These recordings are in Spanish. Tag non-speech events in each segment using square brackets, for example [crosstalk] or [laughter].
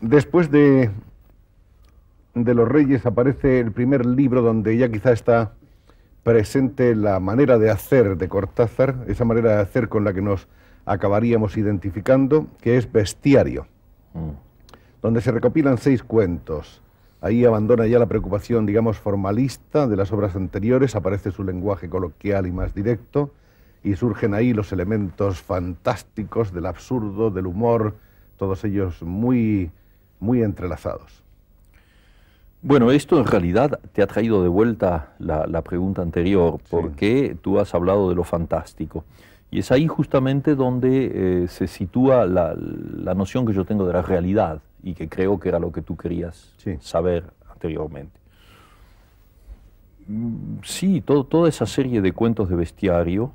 Después de, de Los Reyes aparece el primer libro donde ya quizá está presente la manera de hacer de Cortázar, esa manera de hacer con la que nos acabaríamos identificando, que es Bestiario, mm. donde se recopilan seis cuentos. Ahí abandona ya la preocupación, digamos, formalista de las obras anteriores, aparece su lenguaje coloquial y más directo, y surgen ahí los elementos fantásticos del absurdo, del humor, todos ellos muy muy entrelazados. Bueno, esto en realidad te ha traído de vuelta la, pregunta anterior, porque tú has hablado de lo fantástico. Y es ahí justamente donde eh, se sitúa la, noción que yo tengo de la realidad y que creo que era lo que tú querías saber anteriormente. Sí, toda esa serie de cuentos de bestiario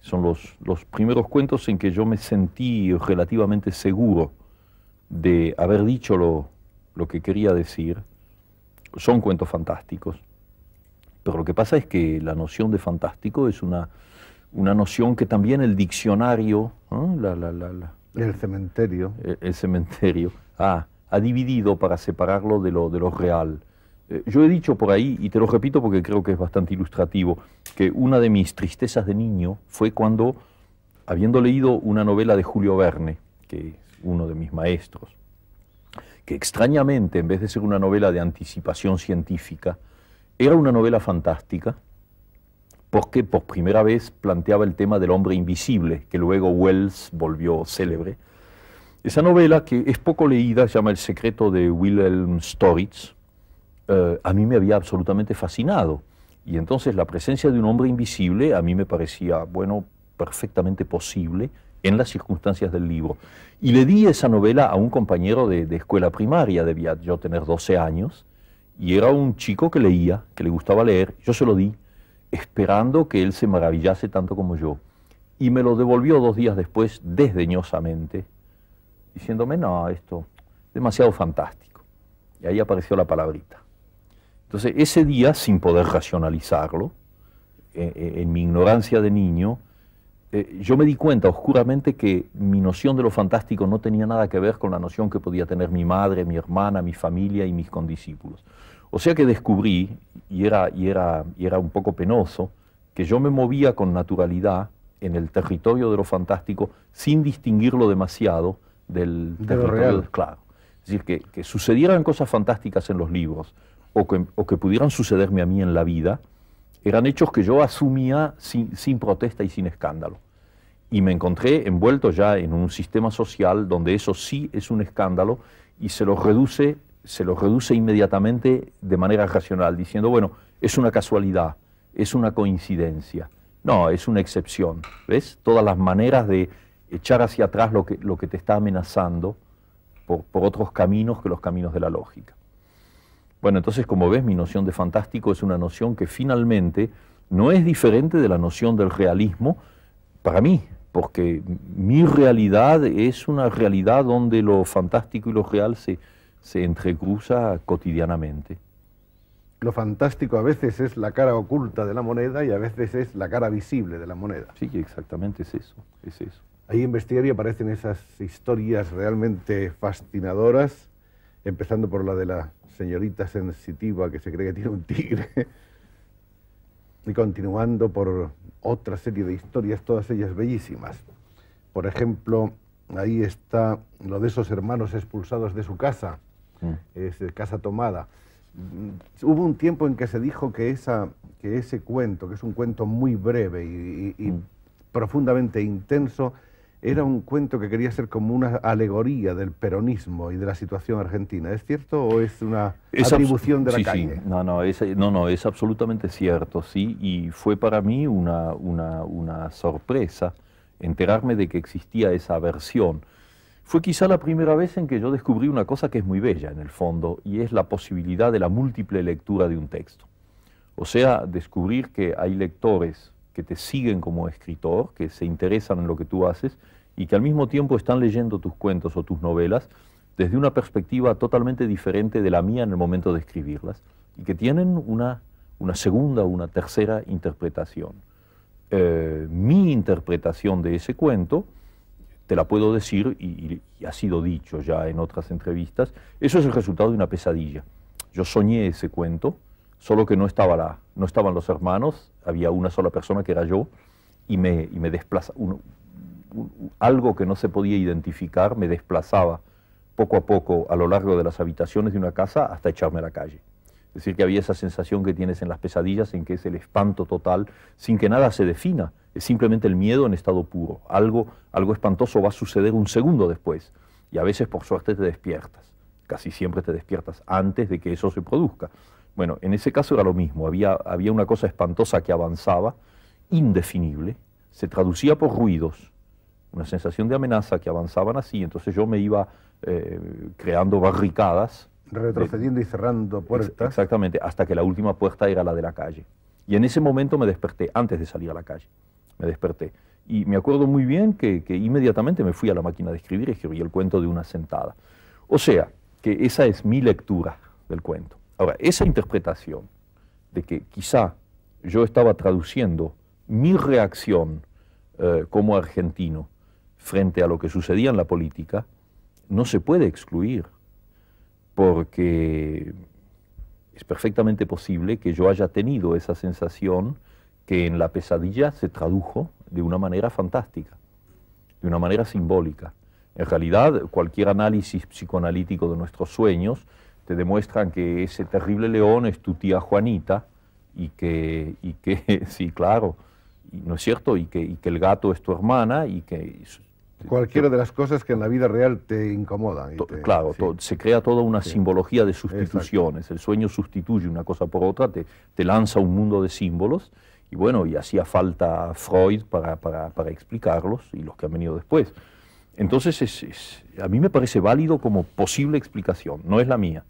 son los, los primeros cuentos en que yo me sentí relativamente seguro de haber dicho lo, lo que quería decir. Son cuentos fantásticos, pero lo que pasa es que la noción de fantástico es una, una noción que también el diccionario, el cementerio, el, cementerio, ah, ha dividido para separarlo de lo, de lo real. Eh, yo he dicho por ahí, y te lo repito porque creo que es bastante ilustrativo, que una de mis tristezas de niño fue cuando, habiendo leído una novela de Julio Verne, que uno de mis maestros, que extrañamente, en vez de ser una novela de anticipación científica, era una novela fantástica, porque por primera vez planteaba el tema del hombre invisible, que luego Wells volvió célebre. Esa novela, que es poco leída, se llama El secreto de Wilhelm Storitz, eh, a mí me había absolutamente fascinado. Y entonces la presencia de un hombre invisible a mí me parecía, bueno, perfectamente posible en las circunstancias del libro. Y le di esa novela a un compañero de, escuela primaria, debía yo tener 12 años, y era un chico que leía, que le gustaba leer, yo se lo di, esperando que él se maravillase tanto como yo. Y me lo devolvió dos días después desdeñosamente, diciéndome, no, esto demasiado fantástico. Y ahí apareció la palabrita. Entonces, ese día, sin poder racionalizarlo, eh, eh, en mi ignorancia de niño, eh, yo me di cuenta oscuramente que mi noción de lo fantástico no tenía nada que ver con la noción que podía tener mi madre, mi hermana, mi familia y mis condiscípulos. O sea que descubrí, y era, y era, era un poco penoso, que yo me movía con naturalidad en el territorio de lo fantástico sin distinguirlo demasiado del territorio real. claro. Es decir, que, que, sucedieran cosas fantásticas en los libros o que pudieran sucederme a mí en la vida, eran hechos que yo asumía sin, protesta y sin escándalo. Y me encontré envuelto ya en un sistema social donde eso sí es un escándalo y se los reduce, se reduce inmediatamente de manera racional, diciendo, bueno, es una casualidad, es una coincidencia. No, es una excepción. ¿Ves? Todas las maneras de echar hacia atrás lo que, lo que te está amenazando por otros caminos que los caminos de la lógica. Bueno, entonces como ves, mi noción de fantástico es una noción que finalmente no es diferente de la noción del realismo para mí, porque mi realidad es una realidad donde lo fantástico y lo real se, se entrecruza cotidianamente. Lo fantástico a veces es la cara oculta de la moneda y a veces es la cara visible de la moneda. Sí, exactamente es eso, es eso. Ahí en y aparecen esas historias realmente fascinadoras empezando por la de la señorita sensitiva que se cree que tiene un tigre, [laughs] y continuando por otra serie de historias, todas ellas bellísimas. Por ejemplo, ahí está lo de esos hermanos expulsados de su casa, mm. es Casa Tomada. Mm, hubo un tiempo en que se dijo que, esa, que ese cuento, que es un cuento muy breve y, y mm. profundamente intenso, era un cuento que quería ser como una alegoría del peronismo y de la situación argentina. ¿Es cierto o es una atribución de la calle? No, no es, no, es absolutamente cierto, sí, y fue para mí una, una, una sorpresa enterarme de que existía esa versión. Fue quizá la primera vez en que yo descubrí una cosa que es muy bella en el fondo, y es la posibilidad de la múltiple lectura de un texto. O sea, descubrir que hay lectores que te siguen como escritor, que se interesan en lo que tú haces y que al mismo tiempo están leyendo tus cuentos o tus novelas desde una perspectiva totalmente diferente de la mía en el momento de escribirlas y que tienen una, una segunda o una tercera interpretación. Eh, mi interpretación de ese cuento, te la puedo decir y ha sido dicho ya en otras entrevistas, eso es el resultado de una pesadilla. Yo soñé ese cuento, solo que no, estaba la, no estaban los hermanos, había una sola persona que era yo, y me, y me desplaza, algo que no se podía identificar me desplazaba poco a poco a lo largo de las habitaciones de una casa hasta echarme a la calle. Es decir, que había esa sensación que tienes en las pesadillas, en que es el espanto total, sin que nada se defina, es simplemente el miedo en estado puro. Algo, algo espantoso va a suceder un segundo después, y a veces por suerte te despiertas, casi siempre te despiertas antes de que eso se produzca. Bueno, en ese caso era lo mismo, había, había una cosa espantosa que avanzaba, indefinible, se traducía por ruidos, una sensación de amenaza que avanzaban así, entonces yo me iba eh, creando barricadas. Retrocediendo y cerrando puertas. exactamente, hasta que la última puerta era la de la calle. Y en ese momento me desperté, antes de salir a la calle, me desperté. Y me acuerdo muy bien que, que inmediatamente me fui a la máquina de escribir y escribí el cuento de una sentada. O sea, que esa es mi lectura del cuento. Ahora, esa interpretación de que quizá yo estaba traduciendo mi reacción eh, como argentino frente a lo que sucedía en la política, no se puede excluir, porque es perfectamente posible que yo haya tenido esa sensación que en la pesadilla se tradujo de una manera fantástica, de una manera simbólica. En realidad, cualquier análisis psicoanalítico de nuestros sueños te demuestran que ese terrible león es tu tía Juanita y que, y que [laughs] sí, claro, ¿no es cierto? Y que, que el gato es tu hermana y que... Cualquiera de las cosas que en la vida real te incomodan. claro, se crea toda una simbología de sustituciones. El sueño sustituye una cosa por otra, te, te, lanza un mundo de símbolos. Y bueno, y hacía falta Freud para, para explicarlos y los que han venido después. Entonces, es, a mí me parece válido como posible explicación, no es la mía.